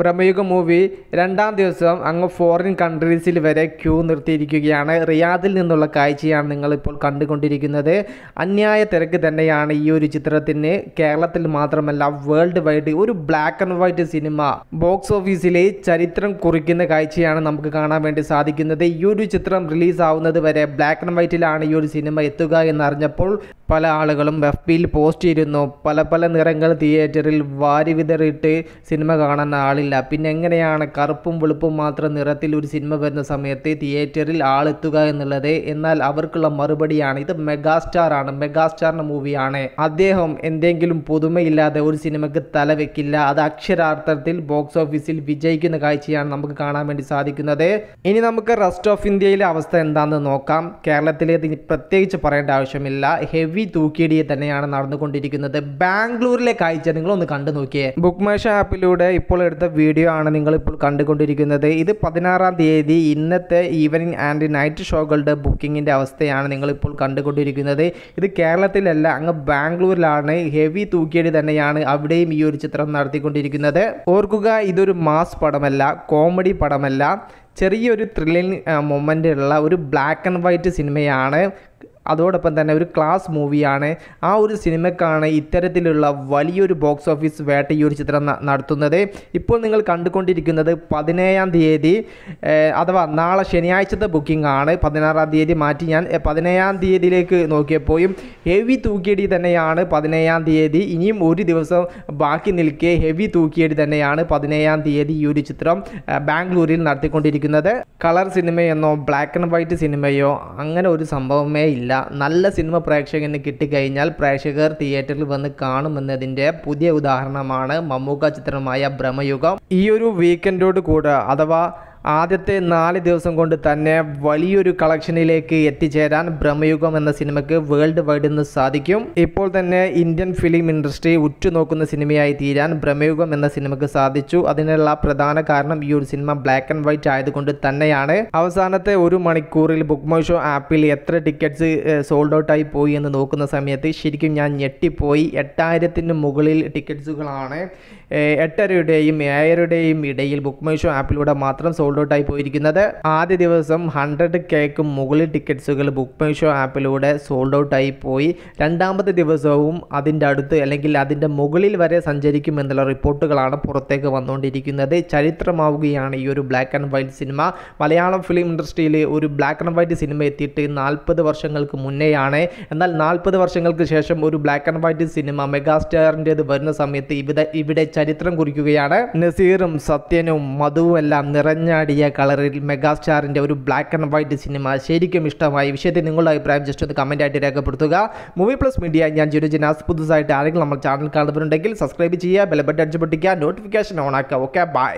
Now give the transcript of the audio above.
ബ്രഹ്മയുഗ movie രണ്ടാം ദിവസം അങ്ങ് ഫോറിൻ കൺട്രീസിൽ വരെ ക്യൂ നിർത്തിയിരിക്കുകയാണ് റിയാദിൽ നിന്നുള്ള കാഴ്ചയാണ് നിങ്ങളിപ്പോൾ കണ്ടുകൊണ്ടിരിക്കുന്നത് അന്യായ തിരക്ക് തന്നെയാണ് ഈ ഒരു ചിത്രത്തിന് കേരളത്തിൽ മാത്രമല്ല വേൾഡ് വൈഡ് ഒരു black and white cinema box ഓഫീസിലെ ചരിത്രം കുറിക്കുന്ന കാഴ്ചയാണ് നമുക്ക് കാണാൻ വേണ്ടി സാധിക്കുന്നത് ഈ ഒരു ചിത്രം റിലീസ് ആവുന്നത് വരെ ബ്ലാക്ക് ആൻഡ് വൈറ്റിലാണ് ഈ ഒരു സിനിമ എത്തുക എന്നറിഞ്ഞപ്പോൾ പല ആളുകളും എഫ് പിയിൽ പോസ്റ്റ് ചെയ്തിരുന്നു പല പല നിറങ്ങൾ തിയേറ്ററിൽ വാരി വിതറിയിട്ട് സിനിമ കാണുന്ന ആളിൽ മാറില്ല പിന്നെ എങ്ങനെയാണ് കറുപ്പും വെളുപ്പും മാത്രം നിറത്തിൽ ഒരു സിനിമ വരുന്ന സമയത്ത് തിയേറ്ററിൽ ആളെത്തുക എന്നുള്ളത് എന്നാൽ അവർക്കുള്ള മറുപടിയാണ് ഇത് മെഗാസ്റ്റാർ ആണ് മെഗാസ്റ്റാറിൻ്റെ മൂവിയാണ് അദ്ദേഹം എന്തെങ്കിലും പുതുമയില്ലാതെ ഒരു സിനിമയ്ക്ക് തലവെക്കില്ല അത് അക്ഷരാർത്ഥത്തിൽ ബോക്സ് ഓഫീസിൽ വിജയിക്കുന്ന കാഴ്ചയാണ് നമുക്ക് കാണാൻ വേണ്ടി സാധിക്കുന്നത് ഇനി നമുക്ക് റെസ്റ്റ് ഓഫ് ഇന്ത്യയിലെ അവസ്ഥ എന്താണെന്ന് നോക്കാം കേരളത്തിലേത് പ്രത്യേകിച്ച് പറയേണ്ട ആവശ്യമില്ല ഹെവി തൂക്കിയിടിയെ തന്നെയാണ് നടന്നുകൊണ്ടിരിക്കുന്നത് ബാംഗ്ലൂരിലെ കാഴ്ച നിങ്ങളൊന്ന് കണ്ടു നോക്കിയേ ബുക്ക് മാഷ ആപ്പിലൂടെ ഇപ്പോൾ എടുത്ത വീഡിയോ ആണ് നിങ്ങളിപ്പോൾ കണ്ടുകൊണ്ടിരിക്കുന്നത് ഇത് പതിനാറാം തീയതി ഇന്നത്തെ ഈവനിങ് ആൻഡ് നൈറ്റ് ഷോകളുടെ ബുക്കിങ്ങിൻ്റെ അവസ്ഥയാണ് നിങ്ങളിപ്പോൾ കണ്ടുകൊണ്ടിരിക്കുന്നത് ഇത് കേരളത്തിലല്ല അങ്ങ് ബാംഗ്ലൂരിലാണ് ഹെവി തൂക്കിയടി തന്നെയാണ് അവിടെയും ഈ ഒരു ചിത്രം നടത്തിക്കൊണ്ടിരിക്കുന്നത് ഓർക്കുക ഇതൊരു മാസ് പടമല്ല കോമഡി പടമല്ല ചെറിയൊരു ത്രില്ലിങ് മൊമെൻ്റ് ഉള്ള ഒരു ബ്ലാക്ക് ആൻഡ് വൈറ്റ് സിനിമയാണ് അതോടൊപ്പം തന്നെ ഒരു ക്ലാസ് മൂവിയാണ് ആ ഒരു സിനിമക്കാണ് ഇത്തരത്തിലുള്ള വലിയൊരു ബോക്സ് ഓഫീസ് വേട്ട ഈ ഒരു ചിത്രം നടത്തുന്നത് ഇപ്പോൾ നിങ്ങൾ കണ്ടുകൊണ്ടിരിക്കുന്നത് പതിനേഴാം തീയതി അഥവാ നാളെ ശനിയാഴ്ചത്തെ ബുക്കിംഗ് ആണ് പതിനാറാം തീയതി മാറ്റി ഞാൻ പതിനേഴാം തീയതിയിലേക്ക് നോക്കിയപ്പോഴും ഹെവി തൂക്കിയടി തന്നെയാണ് പതിനേഴാം തീയതി ഇനിയും ഒരു ദിവസം ബാക്കി നിൽക്കെ ഹെവി തൂക്കിയടി തന്നെയാണ് പതിനേഴാം തീയതി ഈ ഒരു ചിത്രം ബാംഗ്ലൂരിൽ നടത്തിക്കൊണ്ടിരിക്കുന്നത് കളർ സിനിമയെന്നോ ബ്ലാക്ക് ആൻഡ് വൈറ്റ് സിനിമയോ അങ്ങനെ ഒരു സംഭവമേ ഇല്ല നല്ല സിനിമ പ്രേക്ഷകന് കിട്ടിക്കഴിഞ്ഞാൽ പ്രേക്ഷകർ തിയേറ്ററിൽ വന്ന് കാണുമെന്നതിൻ്റെ പുതിയ ഉദാഹരണമാണ് മമ്മൂക്ക ചിത്രമായ ഭ്രമയുഗം ഈ ഒരു വീക്കെൻഡോട് കൂടെ അഥവാ ആദ്യത്തെ നാല് ദിവസം കൊണ്ട് തന്നെ വലിയൊരു കളക്ഷനിലേക്ക് എത്തിച്ചേരാൻ ബ്രഹ്മയുഗം എന്ന സിനിമയ്ക്ക് വേൾഡ് വൈഡിൽ നിന്ന് സാധിക്കും ഇപ്പോൾ തന്നെ ഇന്ത്യൻ ഫിലിം ഇൻഡസ്ട്രി ഉറ്റുനോക്കുന്ന സിനിമയായി തീരാൻ ബ്രഹ്മയുഗം എന്ന സിനിമയ്ക്ക് സാധിച്ചു അതിനുള്ള പ്രധാന കാരണം ഈ ഒരു സിനിമ ബ്ലാക്ക് ആൻഡ് വൈറ്റ് ആയതുകൊണ്ട് തന്നെയാണ് അവസാനത്തെ ഒരു മണിക്കൂറിൽ ബുക്ക് ഷോ ആപ്പിൽ എത്ര ടിക്കറ്റ്സ് സോൾഡ് ഔട്ട് ആയി പോയി എന്ന് നോക്കുന്ന സമയത്ത് ശരിക്കും ഞാൻ ഞെട്ടിപ്പോയി എട്ടായിരത്തിന് മുകളിൽ ടിക്കറ്റ്സുകളാണ് എട്ടരയുടെയും ഏഴരയുടെയും ഇടയിൽ ബുക്ക് ഷോ ആപ്പിലൂടെ മാത്രം സോൾഡ് സോൾഡൌട്ടായി പോയിരിക്കുന്നത് ആദ്യ ദിവസം ഹൺഡ്രഡ് കേക്കും മുകളിൽ ടിക്കറ്റ്സുകൾ ബുക്ക് മൈ ഷോ ആപ്പിലൂടെ സോൾഡ് ഔട്ടായി പോയി രണ്ടാമത്തെ ദിവസവും അതിൻ്റെ അടുത്ത് അല്ലെങ്കിൽ അതിൻ്റെ മുകളിൽ വരെ സഞ്ചരിക്കും എന്നുള്ള റിപ്പോർട്ടുകളാണ് പുറത്തേക്ക് വന്നുകൊണ്ടിരിക്കുന്നത് ചരിത്രമാവുകയാണ് ഈ ഒരു black and white cinema Malayalam film ഇൻഡസ്ട്രിയിൽ ഒരു ബ്ലാക്ക് ആൻഡ് വൈറ്റ് സിനിമ എത്തിയിട്ട് നാൽപ്പത് വർഷങ്ങൾക്ക് മുന്നേയാണ് എന്നാൽ നാൽപ്പത് വർഷങ്ങൾക്ക് ശേഷം ഒരു ബ്ലാക്ക് ആൻഡ് വൈറ്റ് സിനിമ മെഗാസ്റ്റാറിൻ്റേത് വരുന്ന സമയത്ത് ഇവിടെ ഇവിടെ ചരിത്രം കുറിക്കുകയാണ് നസീറും സത്യനും മധുവും എല്ലാം നിറഞ്ഞ കൊണ്ടാടിയ കളറിൽ മെഗാസ്റ്റാറിൻ്റെ ഒരു ബ്ലാക്ക് ആൻഡ് വൈറ്റ് സിനിമ ശരിക്കും ഇഷ്ടമായി വിഷയത്തിൽ നിങ്ങളുടെ അഭിപ്രായം ജസ്റ്റ് ഒന്ന് കമൻ്റ് ആയിട്ട് രേഖപ്പെടുത്തുക മൂവി പ്ലസ് മീഡിയ ഞാൻ ജുരു ജിനാസ് പുതുതായിട്ട് ആരെങ്കിലും നമ്മൾ ചാനൽ കാണുന്നുണ്ടെങ്കിൽ സബ്സ്ക്രൈബ് ചെയ്യുക ബെൽ ബട്ടൺ അടിച്ചു പൊട്ടിക്കുക നോട്ടിഫിക്കേഷൻ ഓൺ ആക്കുക ഓക്കെ ബൈ